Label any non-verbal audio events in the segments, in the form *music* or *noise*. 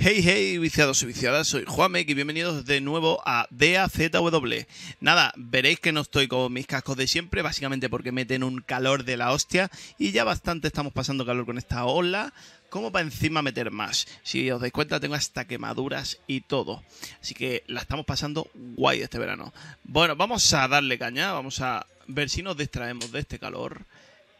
Hey, hey, viciados y viciadas, soy Juamek y bienvenidos de nuevo a DAZW. Nada, veréis que no estoy con mis cascos de siempre, básicamente porque meten un calor de la hostia y ya bastante estamos pasando calor con esta ola, ¿cómo para encima meter más. Si os dais cuenta, tengo hasta quemaduras y todo. Así que la estamos pasando guay este verano. Bueno, vamos a darle caña, vamos a ver si nos distraemos de este calor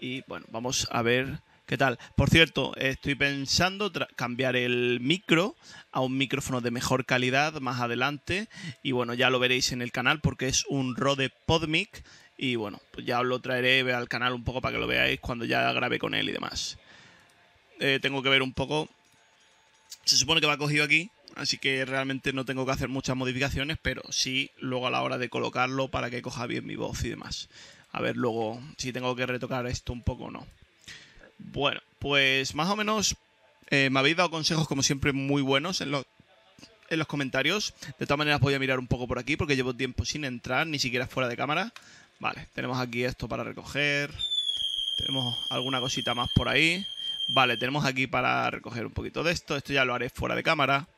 y bueno, vamos a ver ¿Qué tal? Por cierto, estoy pensando cambiar el micro a un micrófono de mejor calidad más adelante. Y bueno, ya lo veréis en el canal porque es un Rode Podmic. Y bueno, pues ya os lo traeré al canal un poco para que lo veáis cuando ya grabé con él y demás. Eh, tengo que ver un poco. Se supone que va cogido aquí, así que realmente no tengo que hacer muchas modificaciones, pero sí luego a la hora de colocarlo para que coja bien mi voz y demás. A ver luego si tengo que retocar esto un poco o no. Bueno, pues más o menos eh, me habéis dado consejos, como siempre, muy buenos en los, en los comentarios. De todas maneras, voy a mirar un poco por aquí porque llevo tiempo sin entrar, ni siquiera fuera de cámara. Vale, tenemos aquí esto para recoger. Tenemos alguna cosita más por ahí. Vale, tenemos aquí para recoger un poquito de esto. Esto ya lo haré fuera de cámara.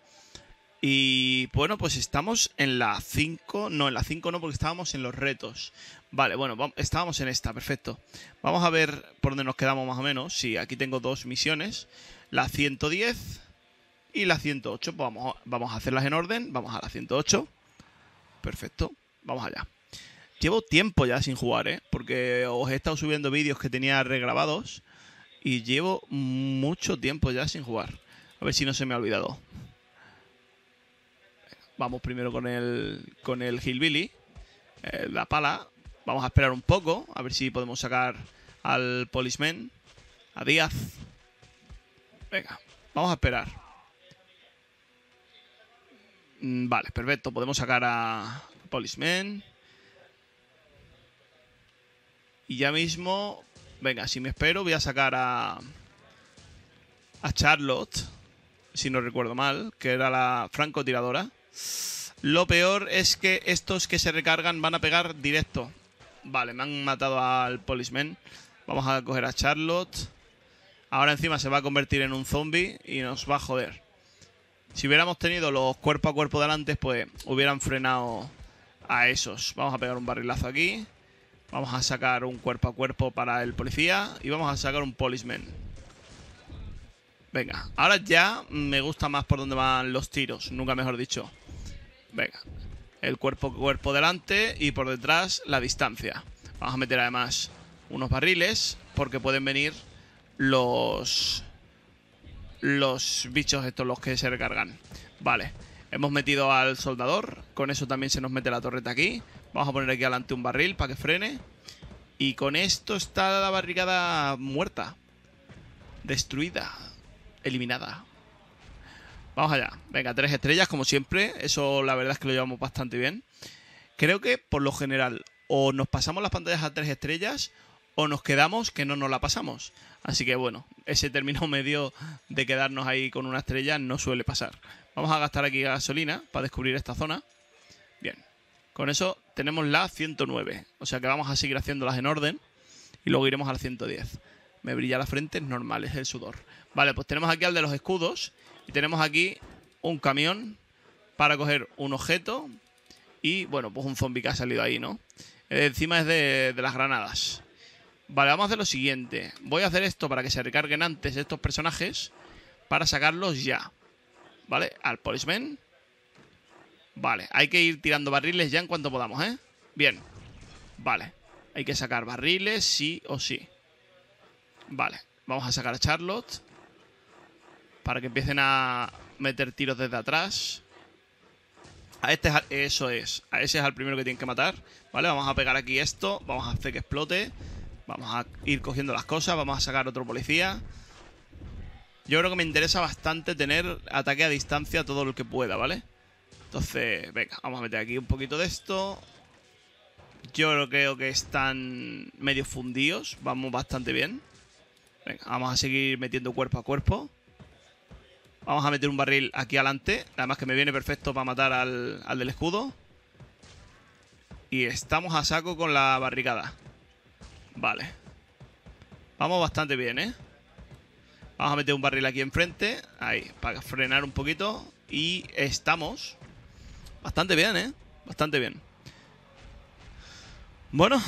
Y bueno, pues estamos en la 5, no, en la 5 no, porque estábamos en los retos. Vale, bueno, estábamos en esta, perfecto. Vamos a ver por dónde nos quedamos más o menos. Sí, aquí tengo dos misiones, la 110 y la 108. Pues vamos, vamos a hacerlas en orden, vamos a la 108. Perfecto, vamos allá. Llevo tiempo ya sin jugar, ¿eh? Porque os he estado subiendo vídeos que tenía regrabados y llevo mucho tiempo ya sin jugar. A ver si no se me ha olvidado. Vamos primero con el, con el Hillbilly, eh, la pala. Vamos a esperar un poco, a ver si podemos sacar al Policeman, a Díaz. Venga, vamos a esperar. Mm, vale, perfecto. Podemos sacar a Policeman. Y ya mismo, venga, si me espero, voy a sacar a, a Charlotte, si no recuerdo mal, que era la francotiradora. Lo peor es que estos que se recargan van a pegar directo. Vale, me han matado al policeman. Vamos a coger a Charlotte. Ahora encima se va a convertir en un zombie y nos va a joder. Si hubiéramos tenido los cuerpo a cuerpo delante, pues hubieran frenado a esos. Vamos a pegar un barrilazo aquí. Vamos a sacar un cuerpo a cuerpo para el policía. Y vamos a sacar un policeman. Venga, ahora ya me gusta más por dónde van los tiros, nunca mejor dicho. Venga, el cuerpo cuerpo delante y por detrás la distancia. Vamos a meter además unos barriles porque pueden venir los los bichos estos los que se recargan. Vale, hemos metido al soldador, con eso también se nos mete la torreta aquí. Vamos a poner aquí adelante un barril para que frene. Y con esto está la barricada muerta. Destruida eliminada. Vamos allá. Venga, tres estrellas, como siempre. Eso la verdad es que lo llevamos bastante bien. Creo que por lo general, o nos pasamos las pantallas a tres estrellas, o nos quedamos que no nos la pasamos. Así que bueno, ese término *laughs* medio de quedarnos ahí con una estrella no suele pasar. Vamos a gastar aquí gasolina para descubrir esta zona. Bien, con eso tenemos la 109. O sea que vamos a seguir haciéndolas en orden y luego iremos a la 110. Me brilla la frente, es normal, es el sudor. Vale, pues tenemos aquí al de los escudos. Y tenemos aquí un camión para coger un objeto. Y bueno, pues un zombie que ha salido ahí, ¿no? Eh, encima es de, las granadas. Vale, vamos a hacer lo siguiente. Voy a hacer esto para que se recarguen antes estos personajes. Para sacarlos ya. ¿Vale? Al policeman. Vale, hay que ir tirando barriles ya en cuanto podamos, ¿eh? Bien. Vale. Hay que sacar barriles sí o sí. Vale, vamos a sacar a Charlotte. Para que empiecen a meter tiros desde atrás. A este Eso es. A ese es al primero que tienen que matar. Vale, vamos a pegar aquí esto. Vamos a hacer que explote. Vamos a ir cogiendo las cosas. Vamos a sacar otro policía. Yo creo que me interesa bastante tener ataque a distancia todo lo que pueda, ¿vale? Entonces, venga, vamos a meter aquí un poquito de esto. Yo creo que están medio fundidos. Vamos bastante bien. Venga, vamos a seguir metiendo cuerpo a cuerpo. Vamos a meter un barril aquí adelante. Además que me viene perfecto para matar al, al del escudo. Y estamos a saco con la barricada. Vale. Vamos bastante bien, ¿eh? Vamos a meter un barril aquí enfrente. Ahí, para frenar un poquito. Y estamos bastante bien, ¿eh? Bastante bien. Bueno,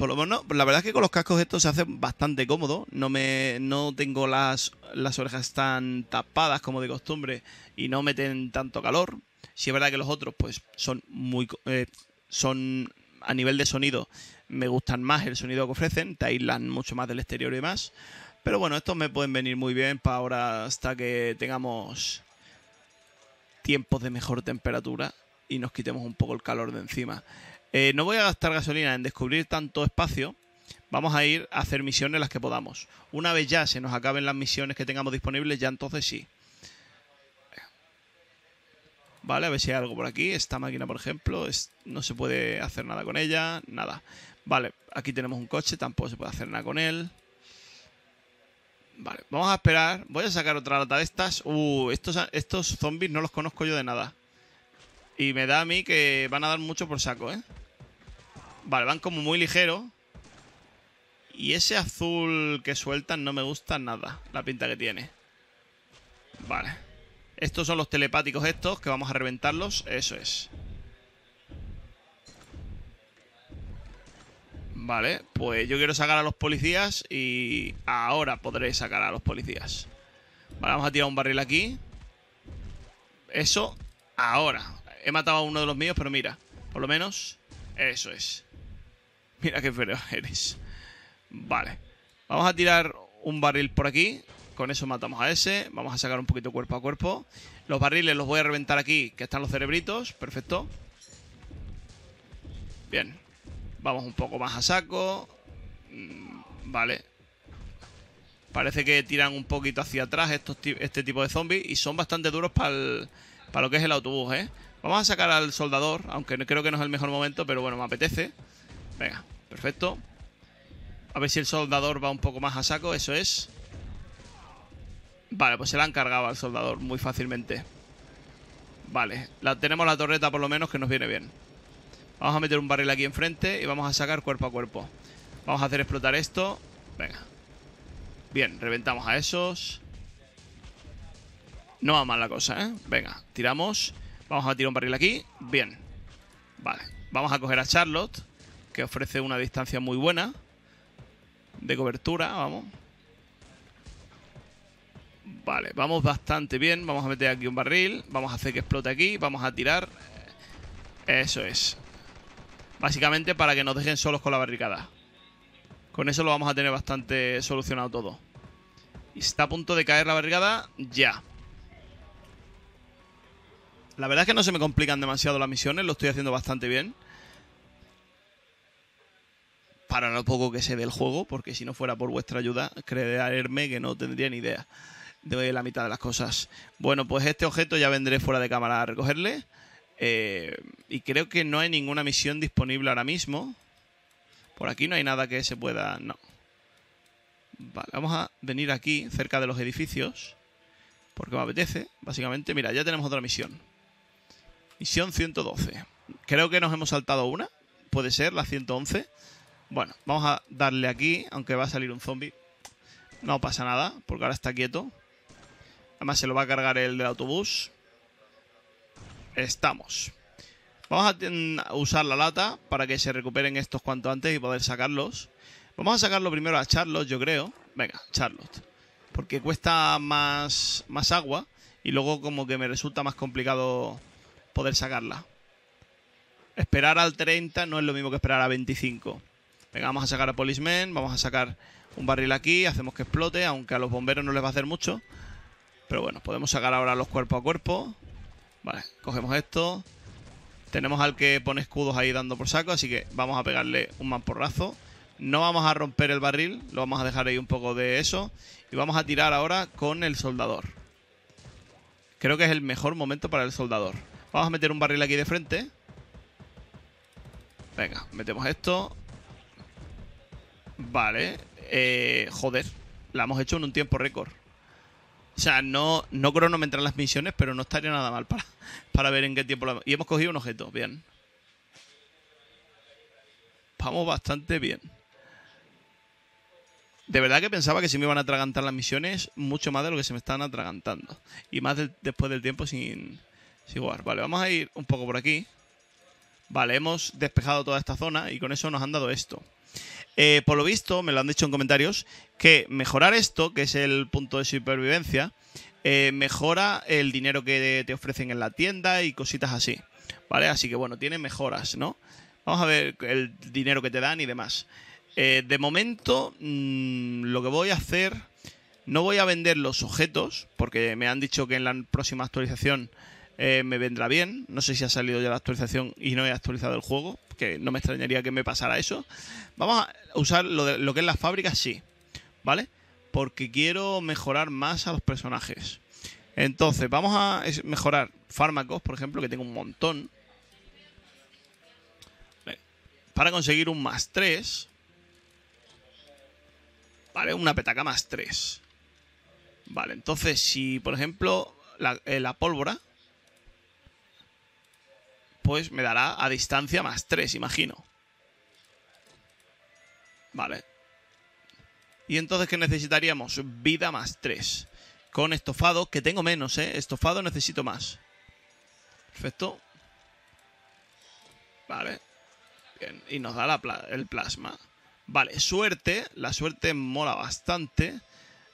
por lo menos, la verdad es que con los cascos estos se hace bastante cómodo. No me tengo las, las orejas tan tapadas como de costumbre y no meten tanto calor. Si es verdad que los otros, pues, son muy. Eh, son a nivel de sonido, me gustan más el sonido que ofrecen, te aislan mucho más del exterior y demás, Pero bueno, estos me pueden venir muy bien para ahora hasta que tengamos tiempos de mejor temperatura y nos quitemos un poco el calor de encima. Eh, no voy a gastar gasolina en descubrir tanto espacio. Vamos a ir a hacer misiones las que podamos. Una vez ya se nos acaben las misiones que tengamos disponibles, ya entonces sí. Vale, a ver si hay algo por aquí. Esta máquina, por ejemplo, es, no se puede hacer nada con ella, nada. Vale, aquí tenemos un coche, tampoco se puede hacer nada con él. Vale, vamos a esperar. Voy a sacar otra lata de estas. Uh, estos, estos zombies no los conozco yo de nada. Y me da a mí que van a dar mucho por saco, ¿eh? Vale, van como muy ligero. Y ese azul que sueltan no me gusta nada, la pinta que tiene. Vale. Estos son los telepáticos estos, que vamos a reventarlos. Eso es. Vale, pues yo quiero sacar a los policías y ahora podré sacar a los policías. Vale, vamos a tirar un barril aquí. Eso, ahora. He matado a uno de los míos, pero mira, por lo menos, eso es. *laughs* Mira qué feo eres. Vale. Vamos a tirar un barril por aquí. Con eso matamos a ese. Vamos a sacar un poquito cuerpo a cuerpo. Los barriles los voy a reventar aquí, que están los cerebritos. Perfecto. Bien. Vamos un poco más a saco. Mm, vale. Parece que tiran un poquito hacia atrás este tipo de zombies. Y son bastante duros para para lo que es el autobús, ¿eh? Vamos a sacar al soldador, aunque creo que no es el mejor momento, pero bueno, me apetece. Venga, perfecto. A ver si el soldador va un poco más a saco, eso es. Vale, pues se la han cargado al soldador muy fácilmente. Vale, la, tenemos la torreta por lo menos que nos viene bien. Vamos a meter un barril aquí enfrente y vamos a sacar cuerpo a cuerpo. Vamos a hacer explotar esto. Venga. Bien, reventamos a esos. No va mal la cosa, ¿eh? Venga, tiramos. Vamos a tirar un barril aquí. Bien. Vale. Vamos a coger a Charlotte que ofrece una distancia muy buena de cobertura, vamos. Vale, vamos bastante bien. Vamos a meter aquí un barril. Vamos a hacer que explote aquí. Vamos a tirar. Eso es. Básicamente para que nos dejen solos con la barricada. Con eso lo vamos a tener bastante solucionado todo. Y está a punto de caer la barricada ya. La verdad es que no se me complican demasiado las misiones. Lo estoy haciendo bastante bien para lo poco que se ve el juego, porque si no fuera por vuestra ayuda, creerme que no tendría ni idea de la mitad de las cosas. Bueno, pues este objeto ya vendré fuera de cámara a recogerle. Eh, y creo que no hay ninguna misión disponible ahora mismo. Por aquí no hay nada que se pueda... No. Vale, vamos a venir aquí, cerca de los edificios. Porque me apetece, básicamente. Mira, ya tenemos otra misión. Misión 112. Creo que nos hemos saltado una. Puede ser, la 111. Bueno, vamos a darle aquí, aunque va a salir un zombie. No pasa nada, porque ahora está quieto. Además se lo va a cargar el del autobús. Estamos. Vamos a usar la lata para que se recuperen estos cuanto antes y poder sacarlos. Vamos a sacarlo primero a Charlotte, yo creo. Venga, Charlotte. Porque cuesta más, más agua y luego como que me resulta más complicado poder sacarla. Esperar al 30 no es lo mismo que esperar a 25. Venga, vamos a sacar a Policeman, vamos a sacar un barril aquí, hacemos que explote, aunque a los bomberos no les va a hacer mucho. Pero bueno, podemos sacar ahora los cuerpo a cuerpo. Vale, cogemos esto. Tenemos al que pone escudos ahí dando por saco, así que vamos a pegarle un mamporrazo. No vamos a romper el barril, lo vamos a dejar ahí un poco de eso. Y vamos a tirar ahora con el soldador. Creo que es el mejor momento para el soldador. Vamos a meter un barril aquí de frente. Venga, metemos esto. Vale. Eh, joder, la hemos hecho en un tiempo récord. O sea, no, no cronometrar las misiones, pero no estaría nada mal para, para ver en qué tiempo la... Y hemos cogido un objeto, bien. Vamos bastante bien. De verdad que pensaba que si me iban a atragantar las misiones mucho más de lo que se me están atragantando. Y más después del tiempo sin, sin jugar. Vale, vamos a ir un poco por aquí. Vale, hemos despejado toda esta zona y con eso nos han dado esto. Eh, por lo visto, me lo han dicho en comentarios, que mejorar esto, que es el punto de supervivencia, eh, mejora el dinero que te ofrecen en la tienda y cositas así. ¿Vale? Así que bueno, tiene mejoras, ¿no? Vamos a ver el dinero que te dan y demás. Eh, de momento, mm, lo que voy a hacer, no voy a vender los objetos, porque me han dicho que en la próxima actualización eh, me vendrá bien. No sé si ha salido ya la actualización y no he actualizado el juego, que no me extrañaría que me pasara eso. Vamos a usar lo, que es la fábrica, sí, ¿vale? Porque quiero mejorar más a los personajes. Entonces, vamos a mejorar fármacos, por ejemplo, que tengo un montón. Eh, para conseguir un más 3. Vale, una petaca más 3. Vale, entonces si, por ejemplo, la eh, pólvora pues me dará a distancia más 3, imagino. Vale. Y entonces ¿qué necesitaríamos vida más 3. Con estofado, que tengo menos, ¿eh? Estofado necesito más. Perfecto. Vale. Bien. Y nos da el plasma. Vale, suerte. La suerte mola bastante.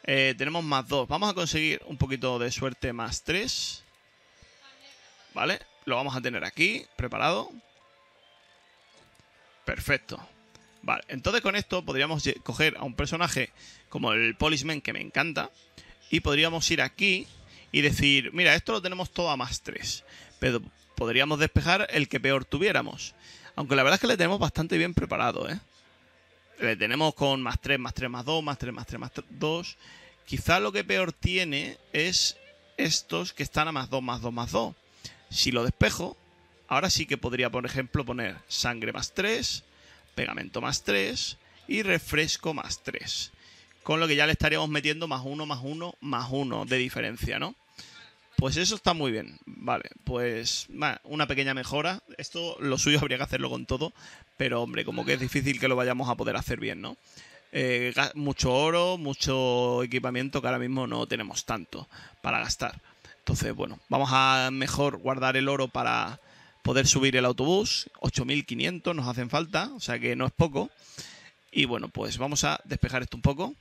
Eh, tenemos más 2. Vamos a conseguir un poquito de suerte más 3. Vale. Lo vamos a tener aquí, preparado. Perfecto. Vale, entonces con esto podríamos coger a un personaje como el Policeman, que me encanta, y podríamos ir aquí y decir, mira, esto lo tenemos todo a más 3, pero podríamos despejar el que peor tuviéramos. Aunque la verdad es que le tenemos bastante bien preparado, ¿eh? Le tenemos con más 3, más 3, más 2, más 3, más 3, más 2. Quizá lo que peor tiene es estos que están a más 2, más 2, más 2. Si lo despejo, ahora sí que podría, por ejemplo, poner sangre más 3, pegamento más 3 y refresco más 3. Con lo que ya le estaríamos metiendo más 1, más 1, más 1 de diferencia, ¿no? Pues eso está muy bien. Vale, pues una pequeña mejora. Esto lo suyo habría que hacerlo con todo, pero hombre, como que es difícil que lo vayamos a poder hacer bien, ¿no? Eh, mucho oro, mucho equipamiento que ahora mismo no tenemos tanto para gastar. Entonces, bueno, vamos a mejor guardar el oro para poder subir el autobús. 8.500 nos hacen falta, o sea que no es poco. Y bueno, pues vamos a despejar esto un poco.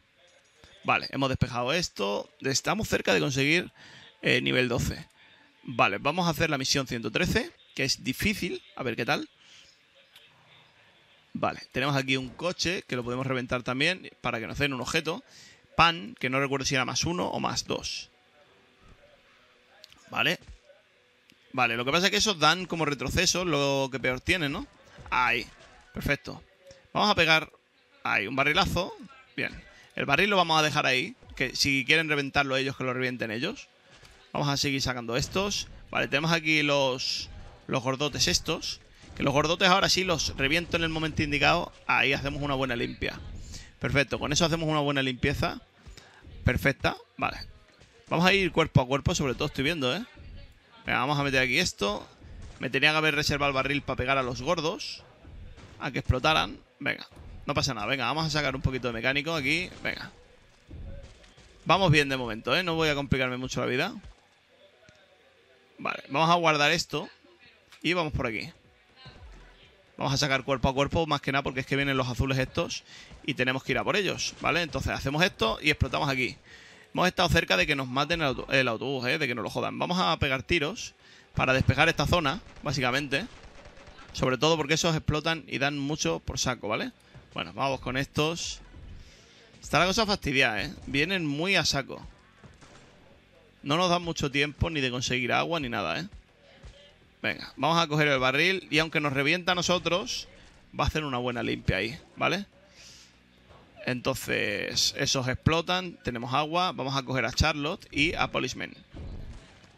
Vale, hemos despejado esto. Estamos cerca de conseguir el eh, nivel 12. Vale, vamos a hacer la misión 113, que es difícil. A ver qué tal. Vale, tenemos aquí un coche que lo podemos reventar también para que nos den un objeto. Pan, que no recuerdo si era más uno o más dos. ¿Vale? Vale, lo que pasa es que esos dan como retroceso lo que peor tiene, ¿no? Ahí, perfecto. Vamos a pegar ahí un barrilazo. Bien, el barril lo vamos a dejar ahí. Que si quieren reventarlo ellos, que lo revienten ellos. Vamos a seguir sacando estos. Vale, tenemos aquí los, los gordotes estos. Que los gordotes ahora sí los reviento en el momento indicado. Ahí hacemos una buena limpia. Perfecto, con eso hacemos una buena limpieza. Perfecta, vale. Vamos a ir cuerpo a cuerpo, sobre todo estoy viendo, ¿eh? Venga, vamos a meter aquí esto. Me tenía que haber reservado el barril para pegar a los gordos. A que explotaran. Venga, no pasa nada. Venga, vamos a sacar un poquito de mecánico aquí. Venga. Vamos bien de momento, ¿eh? No voy a complicarme mucho la vida. Vale, vamos a guardar esto. Y vamos por aquí. Vamos a sacar cuerpo a cuerpo, más que nada porque es que vienen los azules estos y tenemos que ir a por ellos, ¿vale? Entonces hacemos esto y explotamos aquí. Hemos estado cerca de que nos maten el, autobús, ¿eh? de que nos lo jodan. Vamos a pegar tiros para despejar esta zona, básicamente. Sobre todo porque esos explotan y dan mucho por saco, ¿vale? Bueno, vamos con estos. Está la cosa fastidiada, ¿eh? Vienen muy a saco. No nos dan mucho tiempo ni de conseguir agua ni nada, ¿eh? Venga, vamos a coger el barril y aunque nos revienta a nosotros, va a hacer una buena limpia ahí, ¿vale? Entonces, esos explotan, tenemos agua, vamos a coger a Charlotte y a Polishman.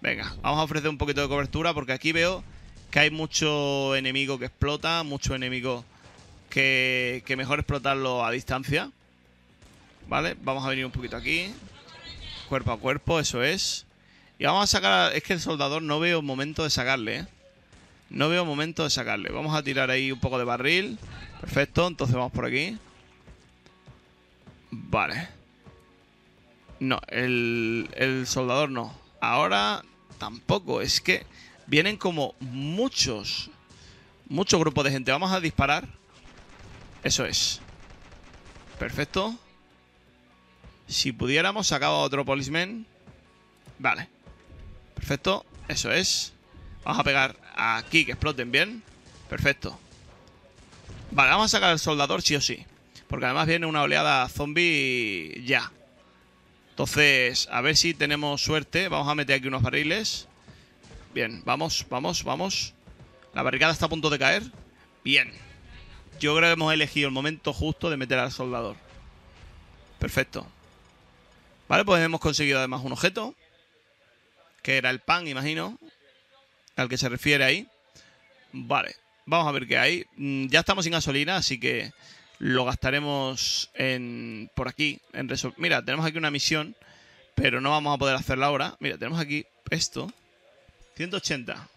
Venga, vamos a ofrecer un poquito de cobertura porque aquí veo que hay mucho enemigo que explota, mucho enemigo que, mejor explotarlo a distancia. Vale, vamos a venir un poquito aquí. Cuerpo a cuerpo, eso es. Y vamos a sacar... es que el soldador no veo momento de sacarle, ¿eh? No veo momento de sacarle. Vamos a tirar ahí un poco de barril. Perfecto, entonces vamos por aquí. Vale. No, el, el soldador no. Ahora tampoco. Es que vienen como muchos. Muchos grupos de gente. Vamos a disparar. Eso es. Perfecto. Si pudiéramos, sacaba otro policeman. Vale. Perfecto. Eso es. Vamos a pegar aquí que exploten bien. Perfecto. Vale, vamos a sacar al soldador sí o sí porque además viene una oleada zombie ya. Entonces, a ver si tenemos suerte. Vamos a meter aquí unos barriles. Bien, vamos, vamos, vamos. La barricada está a punto de caer. Bien. Yo creo que hemos elegido el momento justo de meter al soldador. Perfecto. Vale, pues hemos conseguido además un objeto. Que era el pan, imagino. Al que se refiere ahí. Vale. Vamos a ver qué hay. Mm, ya estamos sin gasolina, así que lo gastaremos en, por aquí. En Mira, tenemos aquí una misión, pero no vamos a poder hacerla ahora. Mira, tenemos aquí esto. 180.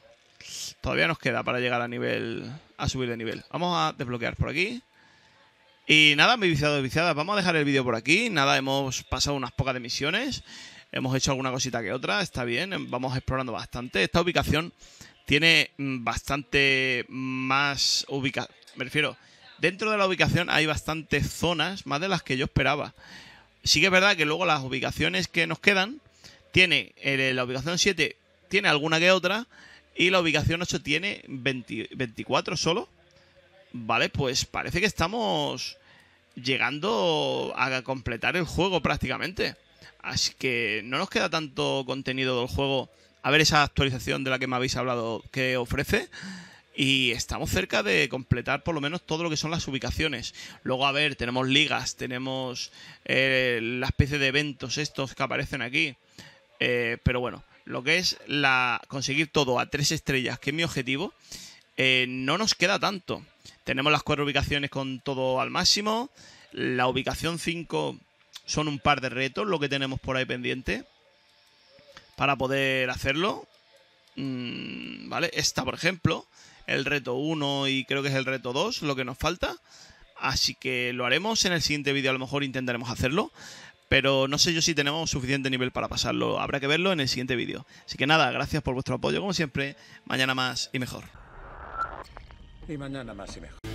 Todavía nos queda para llegar a nivel, a subir de nivel. Vamos a desbloquear por aquí. Y nada, mi viciados viciadas, vamos a dejar el vídeo por aquí. Nada, hemos pasado unas pocas de misiones. Hemos hecho alguna cosita que otra, está bien, em, vamos explorando bastante. Esta ubicación tiene mm, bastante más ubicación. Me refiero, Dentro de la ubicación hay bastantes zonas, más de las que yo esperaba. Sí que es verdad que luego las ubicaciones que nos quedan, tiene eh, la ubicación 7 tiene alguna que otra y la ubicación 8 tiene 24 solo. Vale, pues parece que estamos llegando a completar el juego prácticamente. Así que no nos queda tanto contenido del juego. A ver esa actualización de la que me habéis hablado que ofrece y estamos cerca de completar por lo menos todo lo que son las ubicaciones. Luego, a ver, tenemos ligas, tenemos eh, la especie de eventos estos que aparecen aquí. Eh, pero bueno, lo que es la conseguir todo a tres estrellas, que es mi objetivo, eh, no nos queda tanto. Tenemos las cuatro ubicaciones con todo al máximo. La ubicación 5 son un par de retos, lo que tenemos por ahí pendiente. Para poder hacerlo. Mm, ¿Vale? Esta, por ejemplo, el reto 1 y creo que es el reto 2 lo que nos falta. Así que lo haremos en el siguiente vídeo, a lo mejor intentaremos hacerlo. Pero no sé yo si tenemos suficiente nivel para pasarlo. Habrá que verlo en el siguiente vídeo. Así que nada, gracias por vuestro apoyo como siempre. Mañana más y mejor. Y mañana más y mejor.